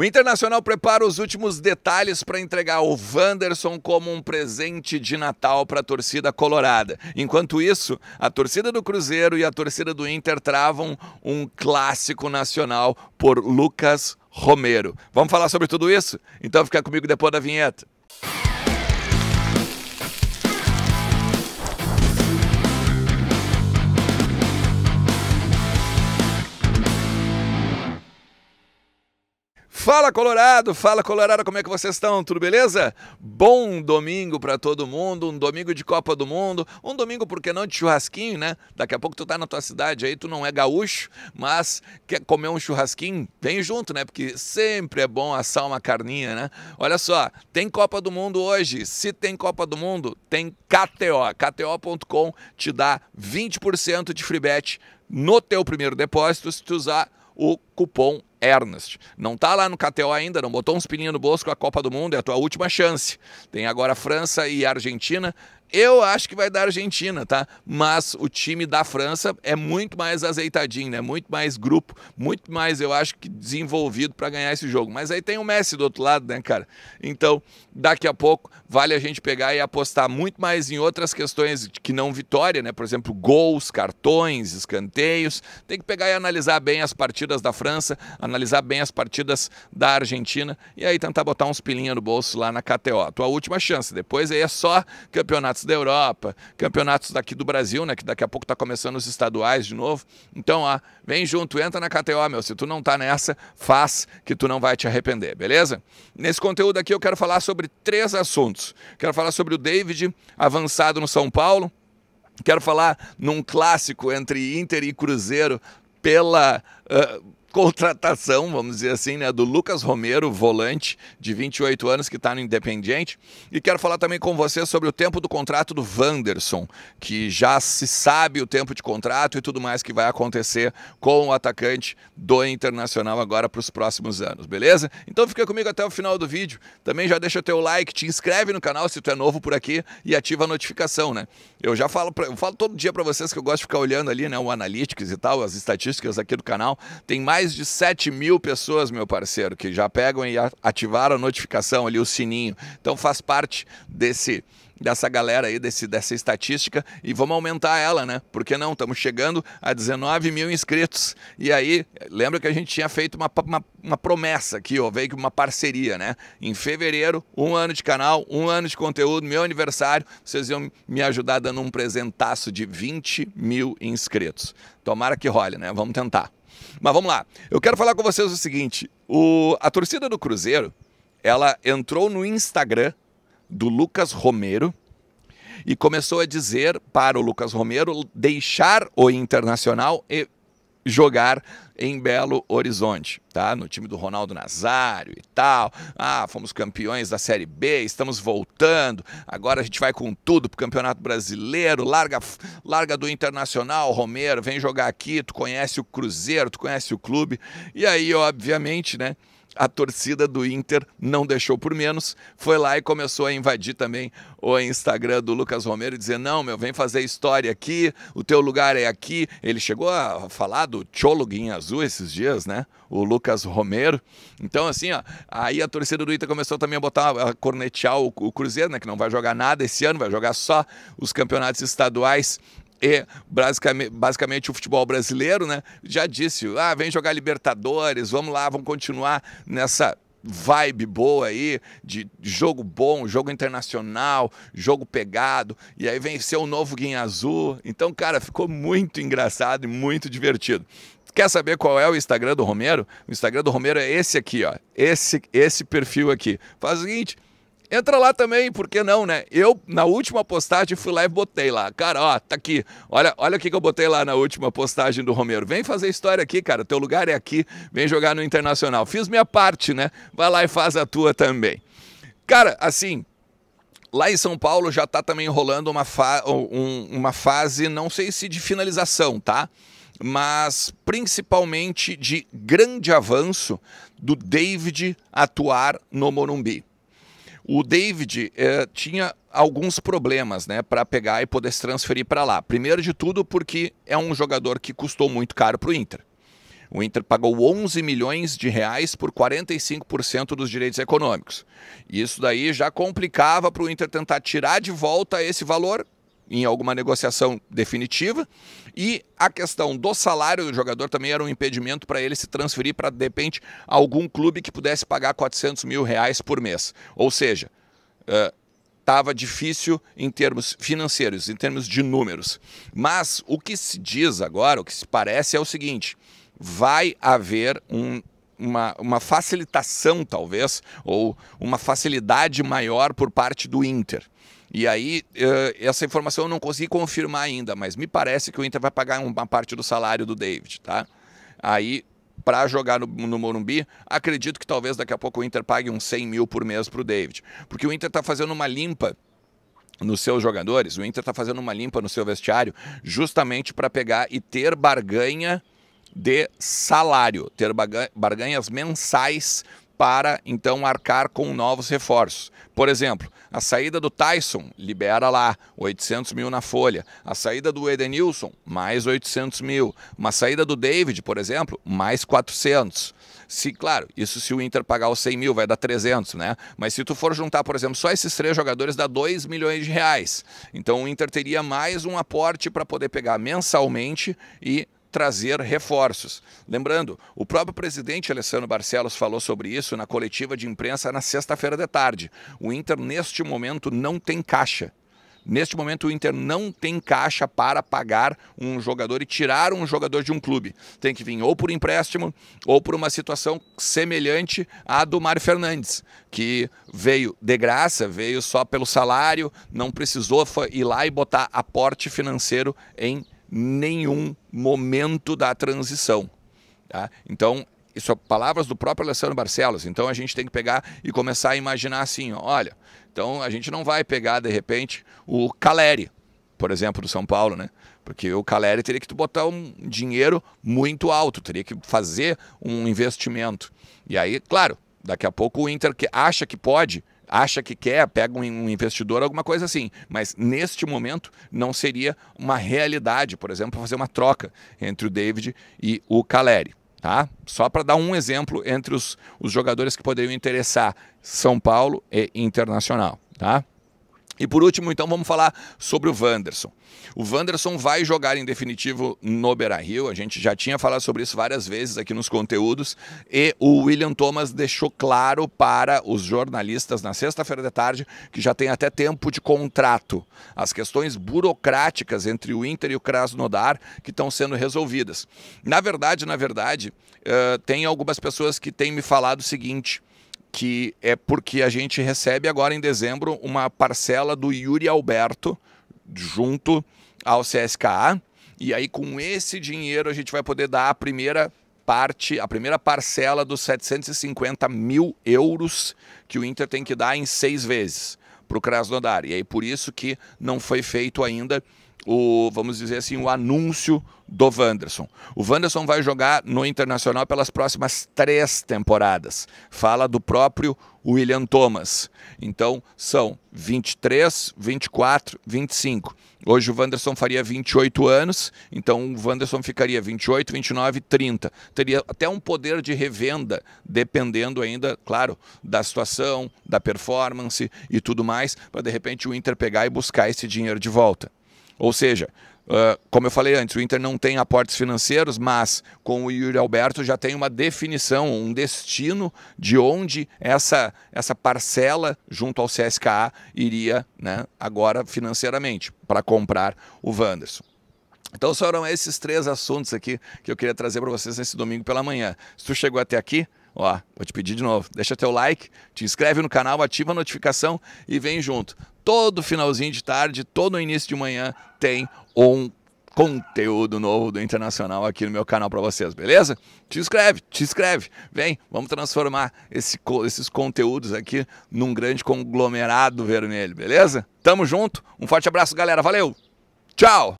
O Internacional prepara os últimos detalhes para entregar o Wanderson como um presente de Natal para a torcida colorada. Enquanto isso, a torcida do Cruzeiro e a torcida do Inter travam um clássico nacional por Lucas Romero. Vamos falar sobre tudo isso? Então fica comigo depois da vinheta. Fala Colorado, fala Colorado, como é que vocês estão? Tudo beleza? Bom domingo para todo mundo, um domingo de Copa do Mundo, um domingo por que não de churrasquinho, né? Daqui a pouco tu tá na tua cidade aí, tu não é gaúcho, mas quer comer um churrasquinho? Vem junto, né? Porque sempre é bom assar uma carninha, né? Olha só, tem Copa do Mundo hoje. Se tem Copa do Mundo, tem KTO. KTO.com te dá 20% de free bet no teu primeiro depósito se tu usar o cupom Ernest. Não tá lá no KTO ainda, não botou uns pininhos no bolso com a Copa do Mundo, é a tua última chance. Tem agora França e Argentina. Eu acho que vai dar Argentina, tá? Mas o time da França é muito mais azeitadinho, né? Muito mais grupo, muito mais, eu acho que desenvolvido para ganhar esse jogo. Mas aí tem o Messi do outro lado, né, cara? Então, daqui a pouco vale a gente pegar e apostar muito mais em outras questões que não vitória, né? Por exemplo, gols, cartões, escanteios. Tem que pegar e analisar bem as partidas da França, analisar bem as partidas da Argentina e aí tentar botar uns pilinha no bolso lá na KTO. Tua última chance. Depois aí é só campeonato campeonatos da Europa, campeonatos daqui do Brasil, né? Que daqui a pouco tá começando os estaduais de novo. Então, ó, vem junto, entra na KTO, meu. Se tu não tá nessa, faz que tu não vai te arrepender, beleza? Nesse conteúdo aqui eu quero falar sobre três assuntos. Quero falar sobre o David avançado no São Paulo. Quero falar num clássico entre Inter e Cruzeiro pela. Uh, contratação, vamos dizer assim, né, do Lucas Romero, volante de 28 anos que está no Independiente. E quero falar também com você sobre o tempo do contrato do Wanderson, que já se sabe o tempo de contrato e tudo mais que vai acontecer com o atacante do Internacional agora para os próximos anos, beleza? Então fica comigo até o final do vídeo. Também já deixa teu like, te inscreve no canal se tu é novo por aqui e ativa a notificação, né? Eu já falo, pra, eu falo todo dia para vocês que eu gosto de ficar olhando ali, né, o Analytics e tal, as estatísticas aqui do canal. Tem mais mais de 7 mil pessoas, meu parceiro, que já pegam e ativaram a notificação ali, o sininho. Então faz parte desse dessa galera aí, desse, dessa estatística, e vamos aumentar ela, né? Porque não, estamos chegando a 19 mil inscritos. E aí, lembra que a gente tinha feito uma, uma, uma promessa aqui, ó, veio uma parceria, né? Em fevereiro, um ano de canal, um ano de conteúdo, meu aniversário, vocês iam me ajudar dando um presentaço de 20 mil inscritos. Tomara que role, né? Vamos tentar. Mas vamos lá. Eu quero falar com vocês o seguinte: o, a torcida do Cruzeiro ela entrou no Instagram do Lucas Romero e começou a dizer para o Lucas Romero deixar o Internacional e jogar em Belo Horizonte, tá? No time do Ronaldo Nazário e tal. Ah, fomos campeões da Série B, estamos voltando. Agora a gente vai com tudo pro Campeonato Brasileiro. Larga, larga do Internacional, Romero, vem jogar aqui. Tu conhece o Cruzeiro, tu conhece o clube. E aí, obviamente, né? a torcida do Inter não deixou por menos, foi lá e começou a invadir também o Instagram do Lucas Romero e dizer: não, meu, vem fazer história aqui, o teu lugar é aqui. Ele chegou a falar do Chologuin Azul esses dias, né? O Lucas Romero. Então, assim, ó, aí a torcida do Inter começou também a botar, a cornetear o, o Cruzeiro, né? Que não vai jogar nada esse ano, vai jogar só os campeonatos estaduais e basicamente, basicamente, o futebol brasileiro, né? Já disse, ah, vem jogar Libertadores, vamos lá, vamos continuar nessa vibe boa aí de jogo bom, jogo internacional, jogo pegado, e aí venceu o novo Guinha Azul. Então, cara, ficou muito engraçado e muito divertido. Quer saber qual é o Instagram do Romero? O Instagram do Romero é esse aqui, ó. Esse esse perfil aqui. Faz o seguinte, Entra lá também, por que não, né? Eu, na última postagem, fui lá e botei lá. Cara, ó, tá aqui. Olha, olha o que, que eu botei lá na última postagem do Romero. Vem fazer história aqui, cara. Teu lugar é aqui. Vem jogar no Internacional. Fiz minha parte, né? Vai lá e faz a tua também. Cara, assim, Lá em São Paulo já está também rolando uma, fa um, uma fase, não sei se de finalização, tá? Mas principalmente de grande avanço do David atuar no Morumbi. O David eh, tinha alguns problemas, né, para pegar e poder se transferir para lá. Primeiro de tudo, porque é um jogador que custou muito caro para o Inter. O Inter pagou 11 milhões de reais por 45% dos direitos econômicos. Isso daí já complicava para o Inter tentar tirar de volta esse valor em alguma negociação definitiva. E a questão do salário do jogador também era um impedimento para ele se transferir para, de repente, algum clube que pudesse pagar 400 mil reais por mês. Ou seja, estava eh, uh, difícil em termos financeiros, em termos de números. Mas o que se diz agora, o que se parece é o seguinte: vai haver um uma, uma facilitação, talvez, ou uma facilidade maior por parte do Inter. E aí, eh, essa informação eu não consegui confirmar ainda, mas me parece que o Inter vai pagar uma parte do salário do David, tá? Aí, para jogar no, no, Morumbi, acredito que talvez daqui a pouco o Inter pague uns 100 mil por mês para o David. Porque o Inter está fazendo uma limpa nos seus jogadores, o Inter está fazendo uma limpa no seu vestiário, justamente para pegar e ter barganha de salário, ter barganhas mensais para então arcar com novos reforços. Por exemplo, a saída do Tyson libera lá 800 mil na folha. A saída do Edenilson, mais 800 mil. Uma saída do David, por exemplo, mais 400. Se, claro, isso se o Inter pagar os 100 mil, vai dar 300, né? Mas se tu for juntar, por exemplo, só esses três jogadores, dá 2 milhões de reais. Então o Inter teria mais um aporte para poder pegar mensalmente e trazer reforços. Lembrando, o próprio presidente Alessandro Barcelos falou sobre isso na coletiva de imprensa na sexta-feira de tarde. O Inter, neste momento, não tem caixa. Neste momento, o Inter não tem caixa para pagar um jogador e tirar um jogador de um clube. Tem que vir ou por empréstimo ou por uma situação semelhante à do Mário Fernandes, que veio de graça, veio só pelo salário, não precisou ir lá e botar aporte financeiro em nenhum momento da transição. Tá? Então, isso é palavras do próprio Alessandro Barcelos. Então a gente tem que pegar e começar a imaginar assim, olha, então a gente não vai pegar de repente o Caleri, por exemplo, do São Paulo, né? Porque o Caleri teria que botar um dinheiro muito alto, teria que fazer um investimento. E aí, claro, daqui a pouco o Inter que acha que pode, acha que quer, pega um investidor, alguma coisa assim. Mas neste momento não seria uma realidade, por exemplo, fazer uma troca entre o David e o Caleri. Tá? Só para dar um exemplo entre os, os jogadores que poderiam interessar São Paulo e Internacional. Tá? E por último, então, vamos falar sobre o Wanderson. O Wanderson vai jogar em definitivo no Beira-Rio, a gente já tinha falado sobre isso várias vezes aqui nos conteúdos, e o William Thomas deixou claro para os jornalistas na sexta-feira da tarde que já tem até tempo de contrato. As questões burocráticas entre o Inter e o Krasnodar que estão sendo resolvidas. Na verdade, na verdade, uh, tem algumas pessoas que têm me falado o seguinte, que é porque a gente recebe agora em dezembro uma parcela do Yuri Alberto junto ao CSKA. E aí, com esse dinheiro, a gente vai poder dar a primeira parte, a primeira parcela dos 750 mil euros que o Inter tem que dar em seis vezes para o Krasnodar. E aí, por isso que não foi feito ainda o, vamos dizer assim, o anúncio do Wanderson. O Wanderson vai jogar no Internacional pelas próximas três temporadas. Fala do próprio William Thomas. Então, são 23, 24, 25. Hoje o Wanderson faria 28 anos, então o Wanderson ficaria 28, 29, 30. Teria até um poder de revenda, dependendo ainda, claro, da situação, da performance e tudo mais, para de repente o Inter pegar e buscar esse dinheiro de volta. Ou seja, Uh, como eu falei antes, o Inter não tem aportes financeiros, mas com o Yuri Alberto já tem uma definição, um destino de onde essa, essa parcela junto ao CSKA iria né, agora financeiramente para comprar o Wanderson. Então foram esses três assuntos aqui que eu queria trazer para vocês nesse domingo pela manhã. Se tu chegou até aqui, Ó, vou te pedir de novo, deixa teu like, te inscreve no canal, ativa a notificação e vem junto. Todo finalzinho de tarde, todo início de manhã tem um conteúdo novo do Internacional aqui no meu canal para vocês, beleza? Te inscreve, te inscreve, vem, vamos transformar esse, esses conteúdos aqui num grande conglomerado vermelho, beleza? Tamo junto, um forte abraço, galera, valeu, tchau!